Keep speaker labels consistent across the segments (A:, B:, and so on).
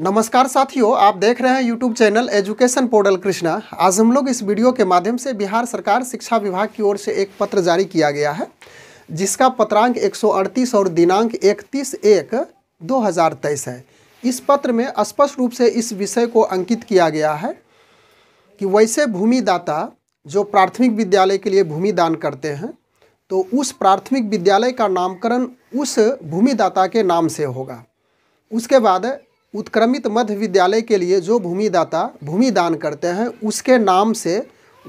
A: नमस्कार साथियों आप देख रहे हैं YouTube channel education portal Krishna आज हम लोग इस वीडियो के माध्यम से बिहार सरकार शिक्षा विभाग की ओर से एक पत्र जारी किया गया है जिसका पत्रांक 138 और दिनांक 31 एक 2023 है इस पत्र में स्पष्ट रूप से इस विषय को अंकित किया गया है कि वैसे भूमिदाता जो प्राथमिक विद्यालय के लिए भूमि दान करते हैं तो उस प्राथमिक विद्यालय का नामकरण उस भूमिदाता के नाम से होगा उसके बाद उत्क्रमित मध्य विद्यालय के लिए जो भूमिदाता भूमि दान करते हैं उसके नाम से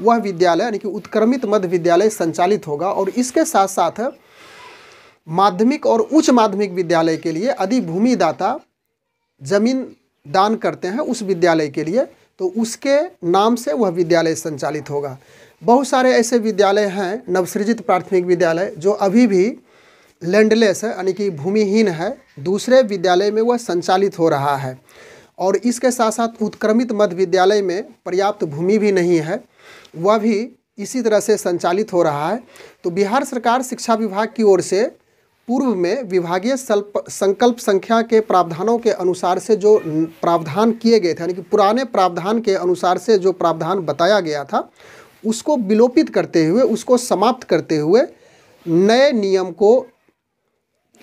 A: वह विद्यालय यानी कि उत्क्रमित मध्य विद्यालय संचालित होगा और इसके साथ साथ माध्यमिक और उच्च माध्यमिक विद्यालय के लिए यदि भूमिदाता जमीन दान करते हैं उस विद्यालय के लिए तो उसके नाम से वह विद्यालय संचालित होगा बहुत सारे ऐसे विद्यालय हैं नवसृजित प्राथमिक विद्यालय जो अभी भी लैंडलेस है यानी कि भूमिहीन है दूसरे विद्यालय में वह संचालित हो रहा है और इसके साथ साथ उत्क्रमित मध्य विद्यालय में पर्याप्त भूमि भी नहीं है वह भी इसी तरह से संचालित हो रहा है तो बिहार सरकार शिक्षा विभाग की ओर से पूर्व में विभागीय संकल्प संख्या के प्रावधानों के अनुसार से जो प्रावधान किए गए थे यानी कि पुराने प्रावधान के अनुसार से जो प्रावधान बताया गया था उसको विलोपित करते हुए उसको समाप्त करते हुए नए नियम को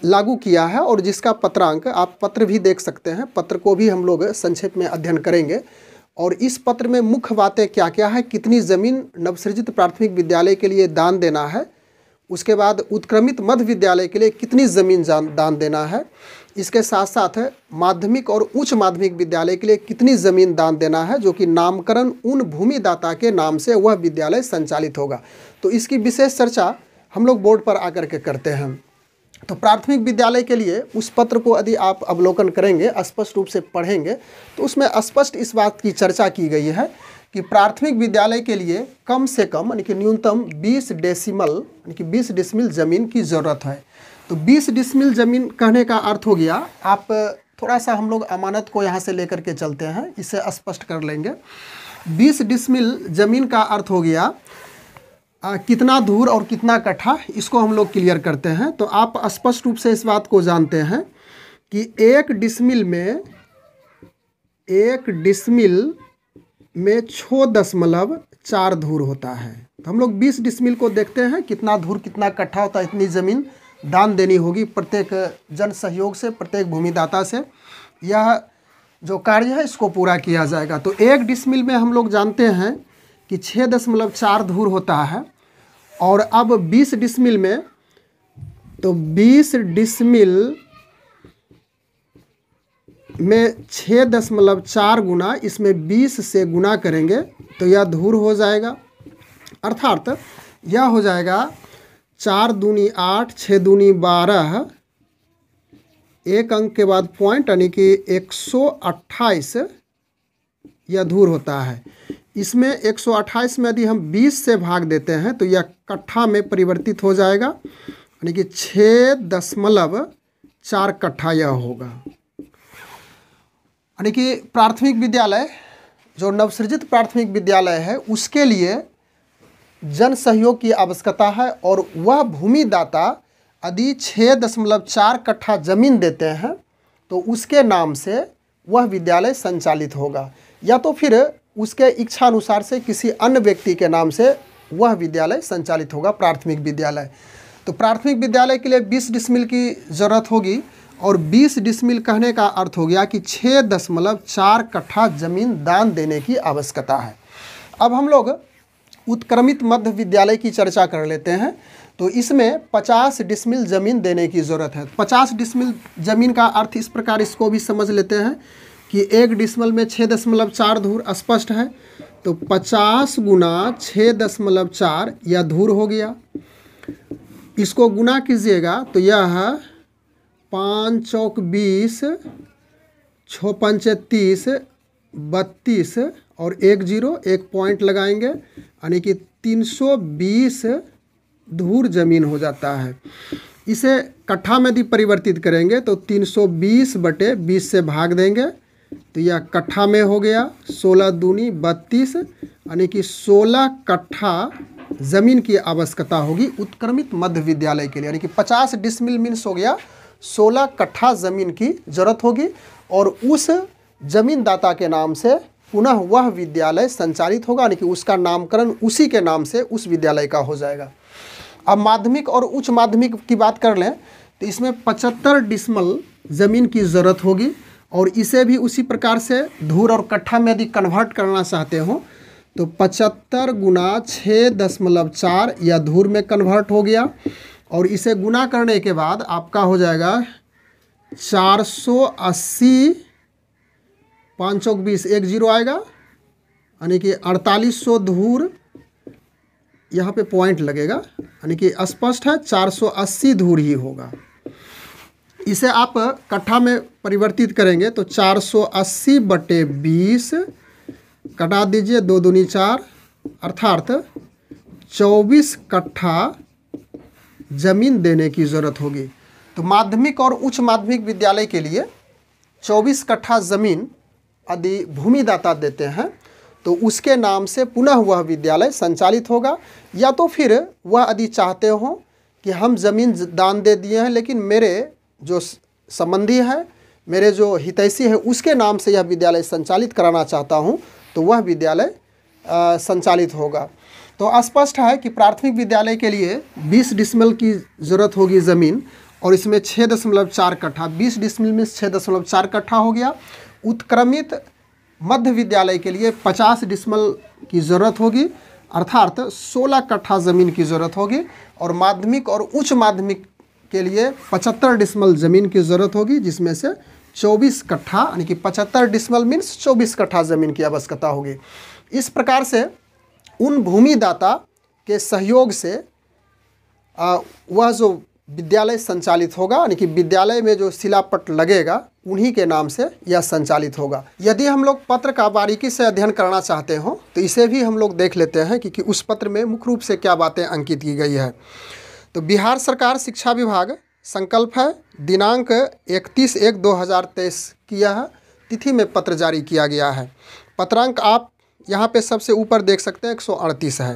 A: लागू किया है और जिसका पत्रांक आप पत्र भी देख सकते हैं पत्र को भी हम लोग संक्षेप में अध्ययन करेंगे और इस पत्र में मुख्य बातें क्या क्या है कितनी ज़मीन नवसृजित प्राथमिक विद्यालय के लिए दान देना है उसके बाद उत्क्रमित मध्य विद्यालय के लिए कितनी ज़मीन दान देना है इसके साथ साथ माध्यमिक और उच्च माध्यमिक विद्यालय के लिए कितनी ज़मीन दान देना है जो कि नामकरण उन भूमिदाता के नाम से वह विद्यालय संचालित होगा तो इसकी विशेष चर्चा हम लोग बोर्ड पर आकर के करते हैं तो प्राथमिक विद्यालय के लिए उस पत्र को यदि आप अवलोकन करेंगे स्पष्ट रूप से पढ़ेंगे तो उसमें स्पष्ट इस बात की चर्चा की गई है कि प्राथमिक विद्यालय के लिए कम से कम यानी कि न्यूनतम 20 डेसिमल यानी कि 20 डिसमिल ज़मीन की ज़रूरत है तो 20 डिसमिल ज़मीन कहने का अर्थ हो गया आप थोड़ा सा हम लोग अमानत को यहाँ से लेकर के चलते हैं इसे स्पष्ट कर लेंगे 20 डिसमिल ज़मीन का अर्थ हो गया आ, कितना दूर और कितना कट्ठा इसको हम लोग क्लियर करते हैं तो आप स्पष्ट रूप से इस बात को जानते हैं कि एक डिसमिल में एक डिसमिल में छः दशमलव चार धूर होता है तो हम लोग बीस डिसमिल को देखते हैं कितना धूर कितना कट्ठा होता है इतनी ज़मीन दान देनी होगी प्रत्येक जन सहयोग से प्रत्येक भूमिदाता से यह जो कार्य है इसको पूरा किया जाएगा तो एक डिसमिल में हम लोग जानते हैं कि छः दशमलव चार धूर होता है और अब बीस डिसमिल में तो बीस डिसमिल में छः दशमलव चार गुना इसमें बीस से गुना करेंगे तो यह धूर हो जाएगा अर्थात यह हो जाएगा चार दूनी आठ छः दूनी बारह एक अंक के बाद पॉइंट यानी कि एक सौ अट्ठाईस यह धूर होता है इसमें 128 में यदि हम 20 से भाग देते हैं तो यह कट्ठा में परिवर्तित हो जाएगा यानी कि छः दशमलव चार कट्ठा यह होगा यानी कि प्राथमिक विद्यालय जो नवसृजित प्राथमिक विद्यालय है उसके लिए जन सहयोग की आवश्यकता है और वह भूमिदाता यदि छः दशमलव चार कट्ठा जमीन देते हैं तो उसके नाम से वह विद्यालय संचालित होगा या तो फिर उसके इच्छा अनुसार से किसी अन्य व्यक्ति के नाम से वह विद्यालय संचालित होगा प्राथमिक विद्यालय तो प्राथमिक विद्यालय के लिए 20 डिसमिल की ज़रूरत होगी और 20 डिसमिल कहने का अर्थ हो गया कि छः दशमलव चार कट्ठा जमीन दान देने की आवश्यकता है अब हम लोग उत्क्रमित मध्य विद्यालय की चर्चा कर लेते हैं तो इसमें 50 डिसमिल ज़मीन देने की ज़रूरत है 50 डिसमिल ज़मीन का अर्थ इस प्रकार इसको भी समझ लेते हैं कि एक डिसमल में छः दशमलव चार धूर स्पष्ट है तो पचास गुना छः दशमलव चार यह धूर हो गया इसको गुना कीजिएगा तो यह पाँच चौक बीस छः पंचे तीस बत्तीस और एक जीरो एक पॉइंट लगाएंगे यानी कि तीन सौ बीस धूर जमीन हो जाता है इसे कट्ठा में यदि परिवर्तित करेंगे तो 320 बटे 20 से भाग देंगे तो यह कट्ठा में हो गया सोलह दूनी बत्तीस यानी कि सोलह कट्ठा ज़मीन की आवश्यकता होगी उत्क्रमित मध्य विद्यालय के लिए यानी कि पचास डिसमिल मीन्स हो गया सोलह कट्ठा ज़मीन की जरूरत होगी और उस जमीनदाता के नाम से पुनः वह विद्यालय संचालित होगा यानी कि उसका नामकरण उसी के नाम से उस विद्यालय का हो जाएगा अब माध्यमिक और उच्च माध्यमिक की बात कर लें तो इसमें पचहत्तर डिसमल ज़मीन की ज़रूरत होगी और इसे भी उसी प्रकार से धूर और कट्ठा में यदि कन्वर्ट करना चाहते हो तो पचहत्तर गुना छः दशमलव चार या धूर में कन्वर्ट हो गया और इसे गुना करने के बाद आपका हो जाएगा चार सौ अस्सी पाँच सौ बीस एक जीरो आएगा यानी कि अड़तालीस सौ धूर यहाँ पे पॉइंट लगेगा यानी कि स्पष्ट है चार सौ अस्सी धूर ही होगा इसे आप कट्ठा में परिवर्तित करेंगे तो 480 बटे बीस कटा दीजिए दो दूनी चार अर्थात 24 कट्ठा जमीन देने की ज़रूरत होगी तो माध्यमिक और उच्च माध्यमिक विद्यालय के लिए 24 कट्ठा ज़मीन यदि भूमिदाता देते हैं तो उसके नाम से पुनः वह विद्यालय संचालित होगा या तो फिर वह यदि चाहते हों कि हम ज़मीन दान दे दिए हैं लेकिन मेरे जो संबंधी है मेरे जो हितैषी है उसके नाम से यह विद्यालय संचालित कराना चाहता हूँ तो वह विद्यालय संचालित होगा तो स्पष्ट है कि प्राथमिक विद्यालय के लिए 20 डिसमिल की ज़रूरत होगी ज़मीन और इसमें छः दशमलव चार कट्ठा बीस डिसमिल में छः दशमलव चार कट्ठा हो गया उत्क्रमित मध्य विद्यालय के लिए पचास डिसमल की ज़रूरत होगी अर्थात सोलह कट्ठा ज़मीन की ज़रूरत होगी और माध्यमिक और उच्च माध्यमिक के लिए पचहत्तर डिसमल ज़मीन की ज़रूरत होगी जिसमें से चौबीस कट्ठा यानी कि पचहत्तर डिसमल मीन्स चौबीस कट्ठा ज़मीन की आवश्यकता होगी इस प्रकार से उन भूमिदाता के सहयोग से आ, वह जो विद्यालय संचालित होगा यानी कि विद्यालय में जो शिलापट लगेगा उन्हीं के नाम से यह संचालित होगा यदि हम लोग पत्र का बारीकी से अध्ययन करना चाहते हों तो इसे भी हम लोग देख लेते हैं कि, कि उस पत्र में मुख्य रूप से क्या बातें अंकित की गई है तो बिहार सरकार शिक्षा विभाग संकल्प है दिनांक 31 एक 2023 किया है तिथि में पत्र जारी किया गया है पत्रांक आप यहाँ पे सबसे ऊपर देख सकते हैं 138 है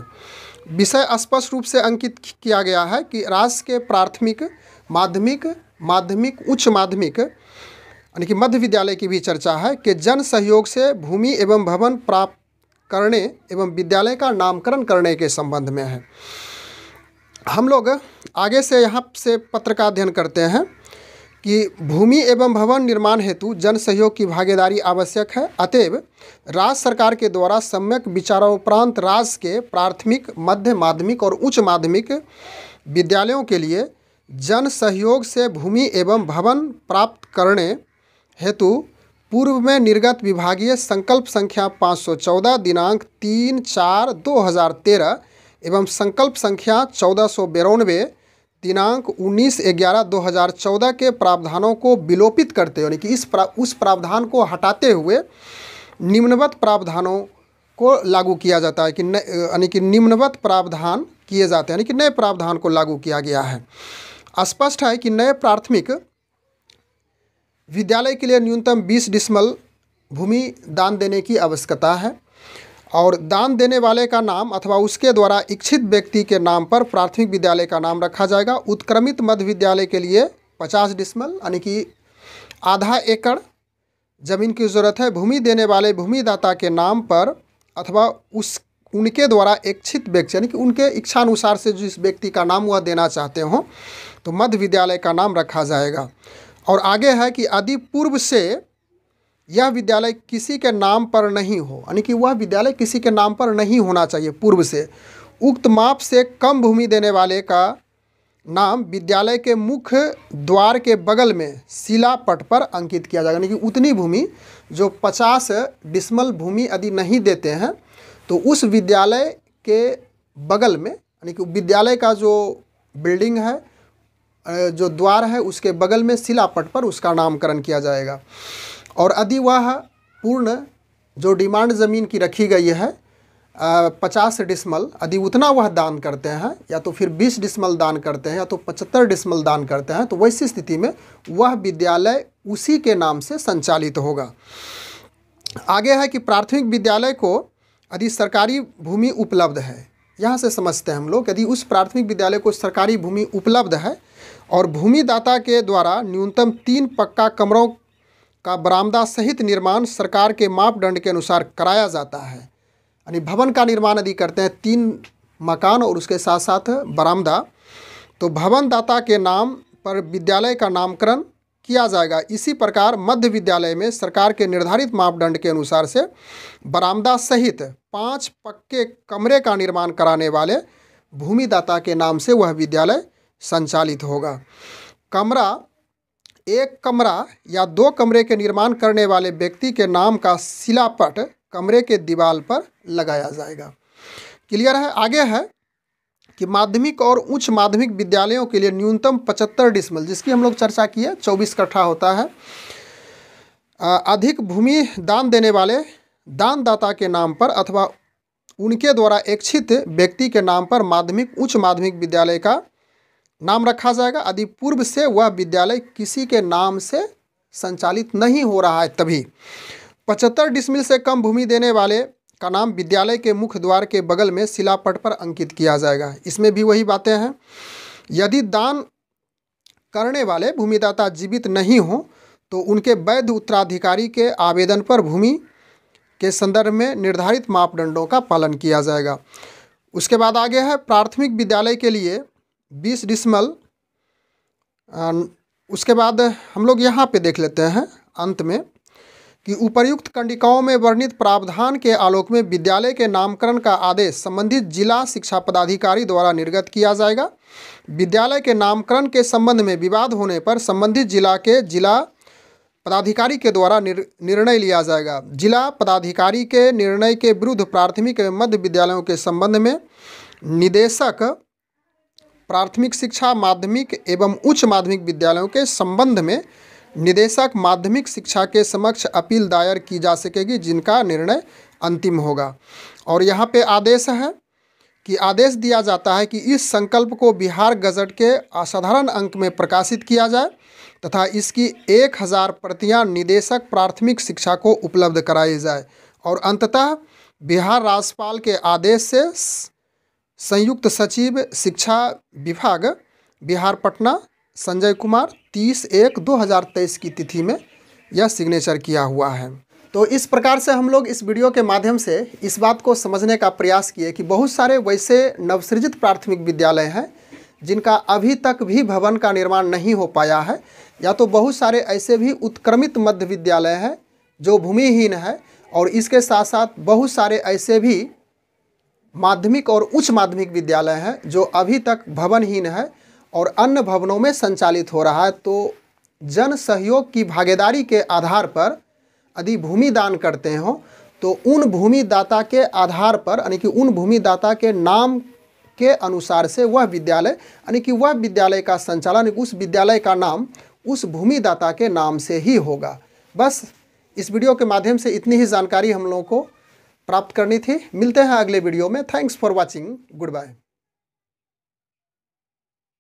A: विषय स्पष्ट रूप से अंकित किया गया है कि राष्ट्र के प्राथमिक माध्यमिक माध्यमिक उच्च माध्यमिक यानी कि मध्य विद्यालय की भी चर्चा है कि जन सहयोग से भूमि एवं भवन प्राप्त करने एवं विद्यालय का नामकरण करने के संबंध में है हम लोग आगे से यहाँ से पत्र का अध्ययन करते हैं कि भूमि एवं भवन निर्माण हेतु जन सहयोग की भागीदारी आवश्यक है अतएव राज्य सरकार के द्वारा सम्यक विचारोपरांत राज्य के प्राथमिक मध्य माध्यमिक और उच्च माध्यमिक विद्यालयों के लिए जन सहयोग से भूमि एवं भवन प्राप्त करने हेतु पूर्व में निर्गत विभागीय संकल्प संख्या 514 दिनांक तीन चार दो हज़ार तेरह एवं संकल्प संख्या चौदह सौ बिरानवे दिनांक उन्नीस ग्यारह दो हज़ार चौदह के प्रावधानों को विलोपित करते यानी कि इस प्रा, उस प्रावधान को हटाते हुए निम्नवत प्रावधानों को लागू किया जाता है कि यानी कि निम्नवत प्रावधान किए जाते हैं यानी कि नए प्रावधान को लागू किया गया है स्पष्ट है कि नए प्राथमिक विद्यालय के लिए न्यूनतम बीस डिसमल भूमि दान देने की आवश्यकता है और दान देने वाले का नाम अथवा उसके द्वारा इच्छित व्यक्ति के नाम पर प्राथमिक विद्यालय का नाम रखा जाएगा उत्क्रमित मध्य विद्यालय के लिए पचास डिसमल यानी कि आधा एकड़ जमीन की जरूरत है भूमि देने वाले भूमिदाता के नाम पर अथवा उस उनके द्वारा इच्छित व्यक्ति यानी कि उनके इच्छानुसार से जिस व्यक्ति का नाम वह देना चाहते हों तो मध्य विद्यालय का नाम रखा जाएगा और आगे है कि आदि पूर्व से यह विद्यालय किसी के नाम पर नहीं हो यानी कि वह विद्यालय किसी के नाम पर नहीं होना चाहिए पूर्व से उक्त माप से कम भूमि देने वाले का नाम विद्यालय के मुख्य द्वार के बगल में शिला पट पर अंकित किया जाएगा यानी कि उतनी भूमि जो पचास डिसमल भूमि यदि नहीं देते हैं तो उस विद्यालय के बगल में यानी कि विद्यालय का जो बिल्डिंग है जो द्वार है उसके बगल में शिला पट पर उसका नामकरण किया जाएगा और यदि वह पूर्ण जो डिमांड ज़मीन की रखी गई है पचास डिसमल यदि उतना वह दान करते हैं या तो फिर बीस डिसमल दान करते हैं या तो पचहत्तर डिसमल दान करते हैं तो वैसी स्थिति में वह विद्यालय उसी के नाम से संचालित होगा आगे है कि प्राथमिक विद्यालय को यदि सरकारी भूमि उपलब्ध है यहाँ से समझते हैं हम लोग यदि उस प्राथमिक विद्यालय को सरकारी भूमि उपलब्ध है और भूमिदाता के द्वारा न्यूनतम तीन पक्का कमरों का बरामदा सहित निर्माण सरकार के मापदंड के अनुसार कराया जाता है यानी भवन का निर्माण यदि करते हैं तीन मकान और उसके साथ साथ बरामदा तो भवन दाता के नाम पर विद्यालय का नामकरण किया जाएगा इसी प्रकार मध्य विद्यालय में सरकार के निर्धारित मापदंड के अनुसार से बरामदा सहित पांच पक्के कमरे का निर्माण कराने वाले भूमिदाता के नाम से वह विद्यालय संचालित होगा कमरा एक कमरा या दो कमरे के निर्माण करने वाले व्यक्ति के नाम का शिलापट कमरे के दीवार पर लगाया जाएगा क्लियर है आगे है कि माध्यमिक और उच्च माध्यमिक विद्यालयों के लिए न्यूनतम पचहत्तर डिसमल जिसकी हम लोग चर्चा की है चौबीस कट्ठा होता है अधिक भूमि दान देने वाले दानदाता के नाम पर अथवा उनके द्वारा इच्छित व्यक्ति के नाम पर माध्यमिक उच्च माध्यमिक विद्यालय का नाम रखा जाएगा यदि पूर्व से वह विद्यालय किसी के नाम से संचालित नहीं हो रहा है तभी पचहत्तर डिसमिल से कम भूमि देने वाले का नाम विद्यालय के मुख्य द्वार के बगल में शिलापट पर अंकित किया जाएगा इसमें भी वही बातें हैं यदि दान करने वाले भूमिदाता जीवित नहीं हों तो उनके वैध उत्तराधिकारी के आवेदन पर भूमि के संदर्भ में निर्धारित मापदंडों का पालन किया जाएगा उसके बाद आगे है प्राथमिक विद्यालय के लिए बीस डिसमल उसके बाद हम लोग यहाँ पे देख लेते हैं अंत में कि उपर्युक्त कंडिकाओं में वर्णित प्रावधान के आलोक में विद्यालय के नामकरण का आदेश संबंधित जिला शिक्षा पदाधिकारी द्वारा निर्गत किया जाएगा विद्यालय के नामकरण के संबंध में विवाद होने पर संबंधित जिला के जिला पदाधिकारी के द्वारा निर्णय लिया जाएगा जिला पदाधिकारी के निर्णय के विरुद्ध प्राथमिक एवं मध्य विद्यालयों के संबंध में निदेशक प्राथमिक शिक्षा माध्यमिक एवं उच्च माध्यमिक विद्यालयों के संबंध में निदेशक माध्यमिक शिक्षा के समक्ष अपील दायर की जा सकेगी जिनका निर्णय अंतिम होगा और यहाँ पे आदेश है कि आदेश दिया जाता है कि इस संकल्प को बिहार गजट के असाधारण अंक में प्रकाशित किया जाए तथा इसकी एक हज़ार प्रतियाँ निदेशक प्राथमिक शिक्षा को उपलब्ध कराई जाए और अंततः बिहार राज्यपाल के आदेश से संयुक्त सचिव शिक्षा विभाग बिहार पटना संजय कुमार तीस एक दो हज़ार तेईस की तिथि में यह सिग्नेचर किया हुआ है तो इस प्रकार से हम लोग इस वीडियो के माध्यम से इस बात को समझने का प्रयास किए कि बहुत सारे वैसे नवसृजित प्राथमिक विद्यालय हैं जिनका अभी तक भी भवन का निर्माण नहीं हो पाया है या तो बहुत सारे ऐसे भी उत्क्रमित मध्य विद्यालय हैं जो भूमिहीन है और इसके साथ साथ बहुत सारे ऐसे भी माध्यमिक और उच्च माध्यमिक विद्यालय है जो अभी तक भवनहीन है और अन्य भवनों में संचालित हो रहा है तो जन सहयोग की भागीदारी के आधार पर यदि भूमि दान करते हो तो उन भूमिदाता के आधार पर यानी कि उन भूमिदाता के नाम के अनुसार से वह विद्यालय यानी कि वह विद्यालय का संचालन उस विद्यालय का नाम उस भूमिदाता के नाम से ही होगा बस इस वीडियो के माध्यम से इतनी ही जानकारी हम लोगों को प्राप्त करनी थी मिलते हैं अगले वीडियो में thanks for watching good bye